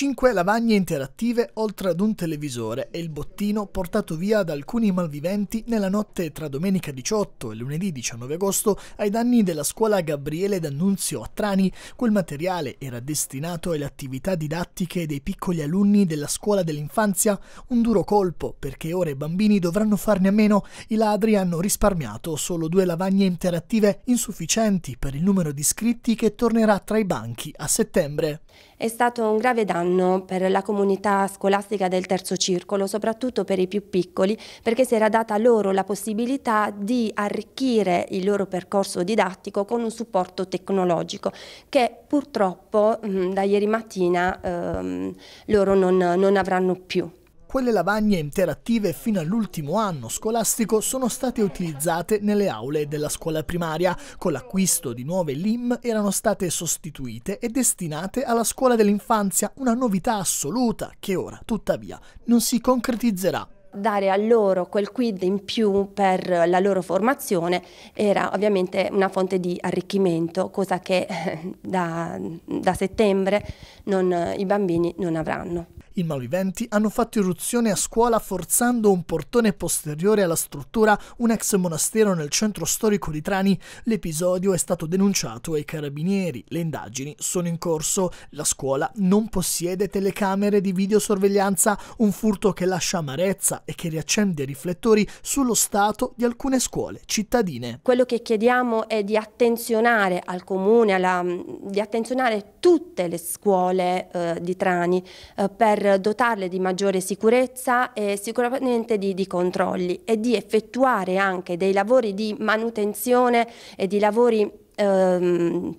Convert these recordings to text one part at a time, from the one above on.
5 lavagne interattive oltre ad un televisore e il bottino portato via da alcuni malviventi nella notte tra domenica 18 e lunedì 19 agosto ai danni della scuola Gabriele D'Annunzio a Trani. Quel materiale era destinato alle attività didattiche dei piccoli alunni della scuola dell'infanzia, un duro colpo perché ora i bambini dovranno farne a meno. I ladri hanno risparmiato solo due lavagne interattive insufficienti per il numero di iscritti che tornerà tra i banchi a settembre è stato un grave danno per la comunità scolastica del terzo circolo, soprattutto per i più piccoli, perché si era data loro la possibilità di arricchire il loro percorso didattico con un supporto tecnologico che purtroppo mm, da ieri mattina ehm, loro non, non avranno più quelle lavagne interattive fino all'ultimo anno scolastico sono state utilizzate nelle aule della scuola primaria. Con l'acquisto di nuove LIM erano state sostituite e destinate alla scuola dell'infanzia, una novità assoluta che ora, tuttavia, non si concretizzerà dare a loro quel quid in più per la loro formazione era ovviamente una fonte di arricchimento, cosa che eh, da, da settembre non, i bambini non avranno. I malviventi hanno fatto irruzione a scuola forzando un portone posteriore alla struttura, un ex monastero nel centro storico di Trani. L'episodio è stato denunciato ai carabinieri. Le indagini sono in corso. La scuola non possiede telecamere di videosorveglianza, un furto che lascia amarezza e che riaccende i riflettori sullo stato di alcune scuole cittadine. Quello che chiediamo è di attenzionare al comune, alla, di attenzionare tutte le scuole eh, di Trani eh, per dotarle di maggiore sicurezza e sicuramente di, di controlli e di effettuare anche dei lavori di manutenzione e di lavori ehm,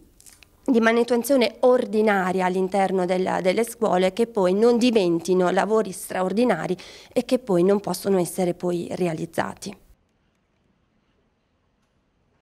di manutenzione ordinaria all'interno delle scuole che poi non diventino lavori straordinari e che poi non possono essere poi realizzati.